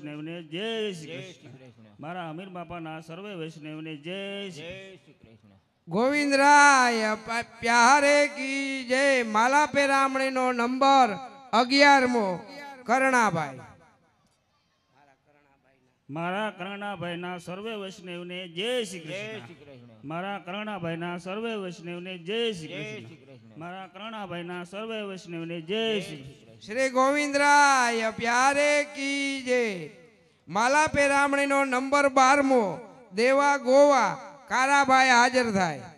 વૈષ્ણવને જય શ્રી કૃષ્ણ મારા અમીર બાપાના સર્વે વૈષ્ણવને જય શ્રી કૃષ્ણ ગોવિંદરાય પ્યારે કી જય માલા પેરામણીનો નંબર અગિયારમો કરણાભાઈ મારા કરણાભાઈના સર્વે વૈષ્ણવને જય શ્રી કૃષ્ણ મારા કરણાભાઈના સર્વે વૈષ્ણવને જય શ્રી કૃષ્ણ મારા કરણાભાઈના સર્વે વૈષ્ણવને જય શ્રી કૃષ્ણ શ્રી ગોવિંદરાય પ્યારે કીજે જે માલા પેરામણીનો નંબર બારમો દેવા ગોવા કારાભાઈ હાજર થાય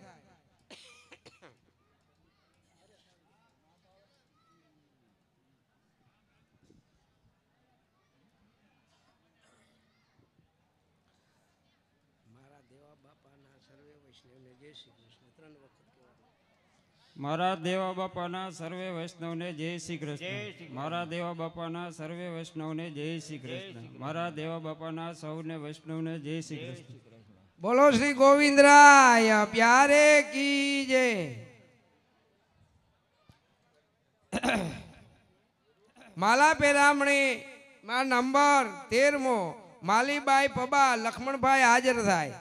મારા દેવા બાપાના સર્વે વૈષ્ણવને જય શ્રી કૃષ્ણ ત્રણ વખત મારા દેવા બાપાના સર્વે વૈષ્ણવને જય શ્રી કૃષ્ણ મારા દેવા બાપાના સર્વે વૈષ્ણવને જય શ્રી કૃષ્ણ મારા દેવા બાપાના સૌને વૈષ્ણવને જય શ્રી કૃષ્ણ બોલો શ્રી ગોવિંદરાય પ્યારે કી જય માલા પેરામણી માં નંબર તેરમો માલીબાઈ પબા લક્ષ્મણભાઈ હાજર થાય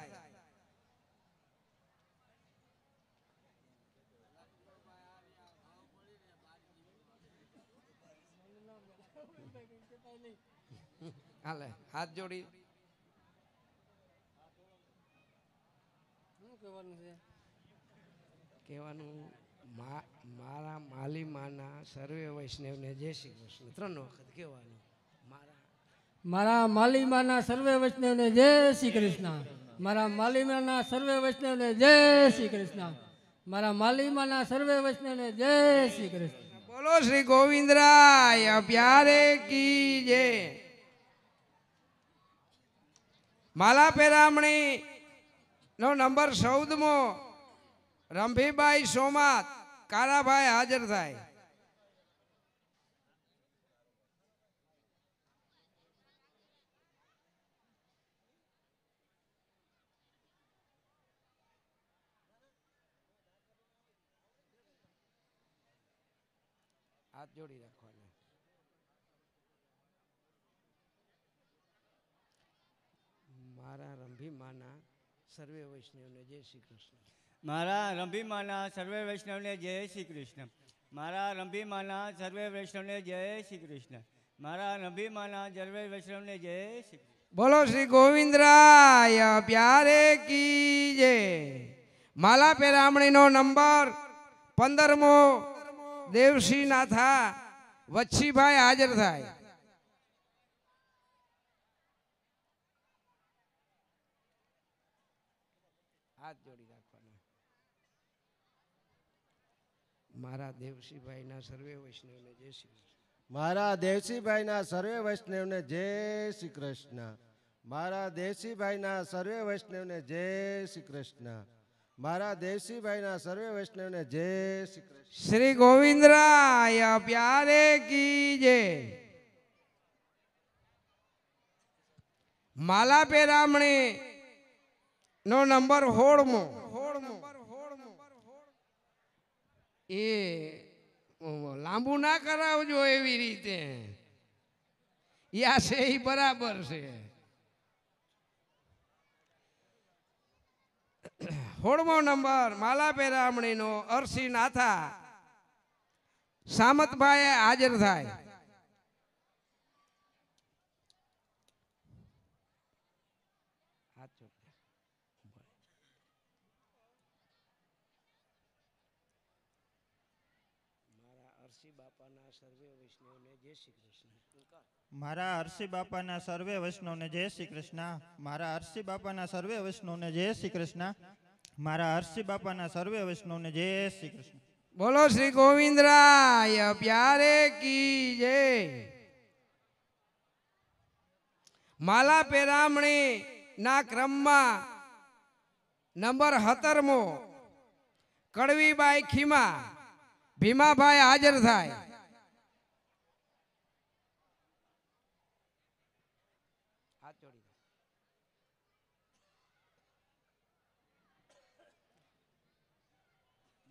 હાલે હાથ જોડી કહેવાનું મારા માલી માના સર્વે વૈષ્ણવને જય શ્રી કૃષ્ણ ત્રણ વખત કહેવાનું મારા મારા માલિમાના સર્વે વૈષ્ણવને જય શ્રી કૃષ્ણ મારા માલિમાના સર્વે વૈષ્ણવને જય શ્રી કૃષ્ણ મારા માલિમાના સર્વે વૈષ્ણવને જય શ્રી કૃષ્ણ બોલો શ્રી ગોવિંદરાય પ્યારે કી જય માલા પેરામણી નો નંબર ચૌદમો રંભીભાઈ સોમાત કારાભાઈ હાજર થાય હાથ જોડી રાખવાના રંભીમાના સર્વે વૈષ્ણવને જય શ્રી કૃષ્ણ મારા રંભીમાના સર્વે વૈષ્ણવને જય શ્રી કૃષ્ણ મારા રંભીમાના સર્વે વૈષ્ણવને જય શ્રી કૃષ્ણ મારા રંભીમાના સર્વે વૈષ્ણવને જય શ્રી બોલો શ્રી ગોવિંદરાય પ્યારે કી જય માલા પેરામણીનો નંબર પંદરમો દેવસિંહ નાથા વચ્છીભાઈ હાજર થાય મારા દેવસિંહભાઈના સર્વે વૈષ્ણવને જય શ્રી કૃષ્ણ મારા દેવસિંહભાઈના સર્વે વૈષ્ણવને જય શ્રી કૃષ્ણ મારા દેવસિંહભાઈના સર્વે વૈષ્ણવને જય શ્રી કૃષ્ણ મારા દેવસિંહભાઈના સર્વે વૈષ્ણવને જય શ્રી કૃષ્ણ શ્રી ગોવિંદરાય પ્યારે કી જય માલા પેરામણી નો નંબર હોળમો એ લાંબુ ના કરાવજો એવી રીતે યા છે એ બરાબર છે હોળમો નંબર માલા પેરામણીનો અરસી નાથા સામતભાઈ હાજર થાય મારા હરસી બાપાના સર્વે વૈષ્ણવને જય શ્રી કૃષ્ણ મારા હરસી બાપાના સર્વે વૈષ્ણવને જય શ્રી કૃષ્ણ મારા હરસી બાપાના સર્વે વૈષ્ણવને જય શ્રી કૃષ્ણ બોલો શ્રી ગોવિંદરાય પ્યારે કી જય માલા પેરામણી ના ક્રમમાં નંબર હતરમો કડવીબાઈ ખીમા ભીમાભાઈ હાજર થાય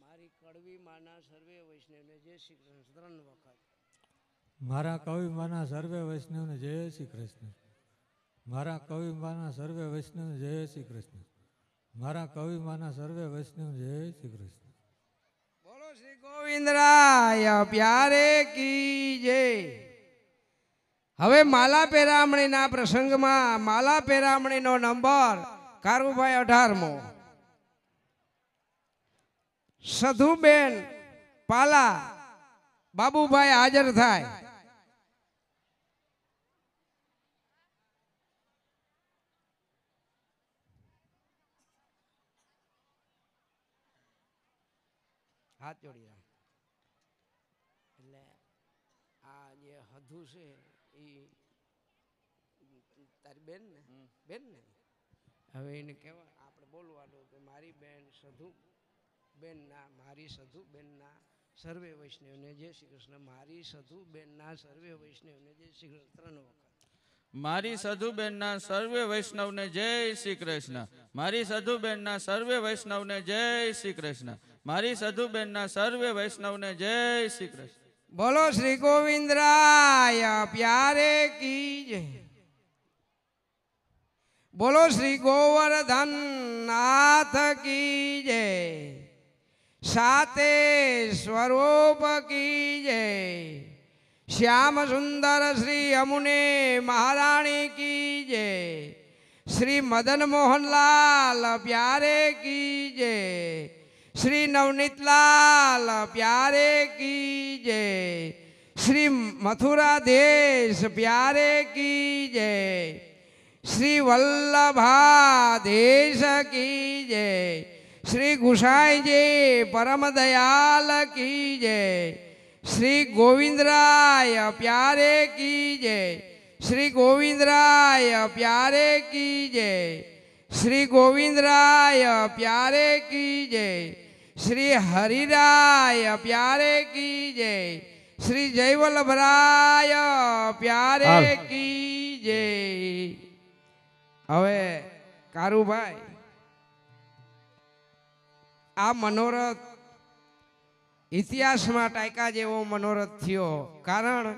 મારી કડવી માના સર્વે વૈષ્ણવને જય શ્રી મારા કવિ માના સર્વે વૈષ્ણવને જય શ્રી કૃષ્ણ મારા કવિ માના સર્વે વૈષ્ણવ જય શ્રી કૃષ્ણ મારા કવિ માના સર્વે વૈષ્ણવ જય શ્રી કૃષ્ણ ગોવિંદરાય પ્યારે કી હવે માલા પેરામણીના પ્રસંગમાં માલા પહેરામણીનો નંબર કારુભાઈ અઢારમો સધુબેન પાલા બાબુભાઈ હાજર થાય હાથ જોડીએ હધુ છે એ તારી બેન ને બેન ને હવે એને કહેવાય આપણે બોલવાનું કે મારી બેન સધુ બેનના મારી સધુ બેનના સર્વે વૈષ્ણવને જય શ્રી કૃષ્ણ મારી સધુ બેનના સર્વે વૈષ્ણવને જય શ્રી કૃષ્ણ ત્રણ વખત મારી સધુબેનના સર્વે વૈષ્ણવને જય શ્રી કૃષ્ણ મારી સધુબેનના સર્વે વૈષ્ણવને જય શ્રી કૃષ્ણ મારી સધુબેનના સર્વે વૈષ્ણવને જય શ્રી કૃષ્ણ બોલો શ્રી ગોવિંદરાય પ્યારે કી જય બોલો શ્રી ગોવર્ધન નાથ કી જય સાતે સ્વરૂપ કી જય શ્યામ સુંદર શ્રી અમુને મહારાણી કી જય શ્રી મદન મોહનલાલ પ્યારે કી જય શ્રી નવનીતલાલ પ્યારે કી मथुरा देश प्यारे की जय श्री वल्लभा देश की जय श्री गुसाई जी परम दयाल की जय श्री गोविंद राय प्यारे की जय श्री गोविंद राय प्यारे की जय श्री गोविंद राय प्यारे की जय श्री हरिराय प्यारे की जय શ્રી જય પ્યારે કી જય હવે કારુભાઈ આ મનોરથ ઇતિહાસમાં ટાયકા જેવો મનોરથ થયો કારણ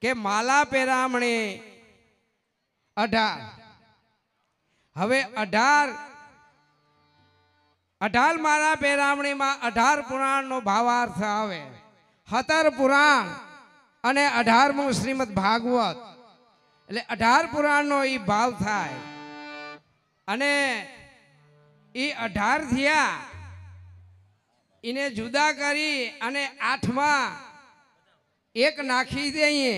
કે માલા પેરામણી અઢાર હવે અઢાર અઢાર મારા પેરામણીમાં અઢાર પુરાણનો ભાવાર્થ આવે હતર પુરાણ અને અઢારમું શ્રીમદ ભાગવત એટલે અઢાર પુરાણનો એ ભાવ થાય અને એ અઢાર થયા એને જુદા કરી અને આઠમાં એક નાખી દઈએ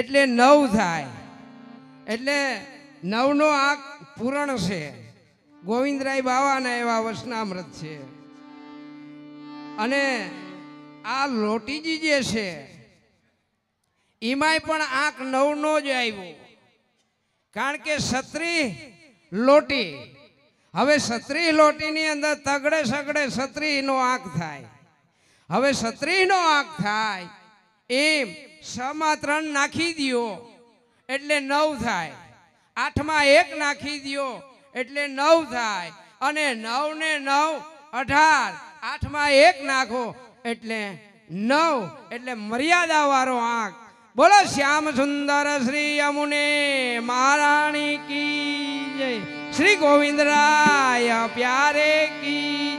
એટલે નવ થાય એટલે નવનો આ પૂરણ છે ગોવિંદરાય બાવાના એવા વસનામૃત છે અને આ લોટીજી જે છે એમાંય પણ આંક નવનો જ આવ્યો કારણ કે સત્રી લોટી હવે સત્રી લોટીની અંદર તગડે સગડે સત્રીનો આંક થાય હવે સત્રીનો આંક થાય એમ છમાં ત્રણ નાખી દો એટલે નવ થાય આઠમાં એક નાખી દો એટલે નવ થાય અને નવ ને નવ અઢાર આઠમાં એક નાખો એટલે નવ એટલે મર્યાદા વાળો આંખ બોલો શ્યામ સુંદર શ્રી અમુને મહારાણી કી જય શ્રી ગોવિંદરાય પ્યારે કી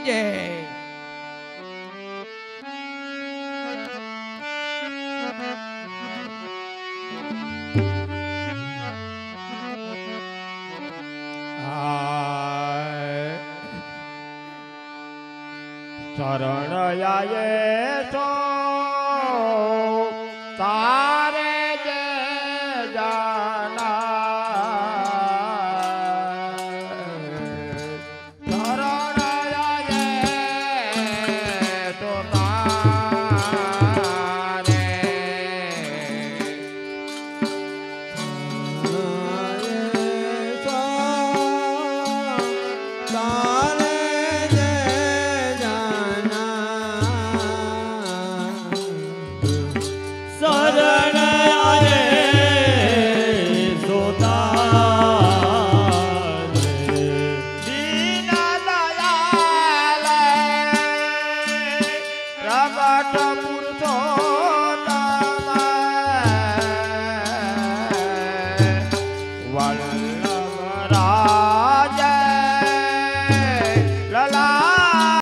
夜中在。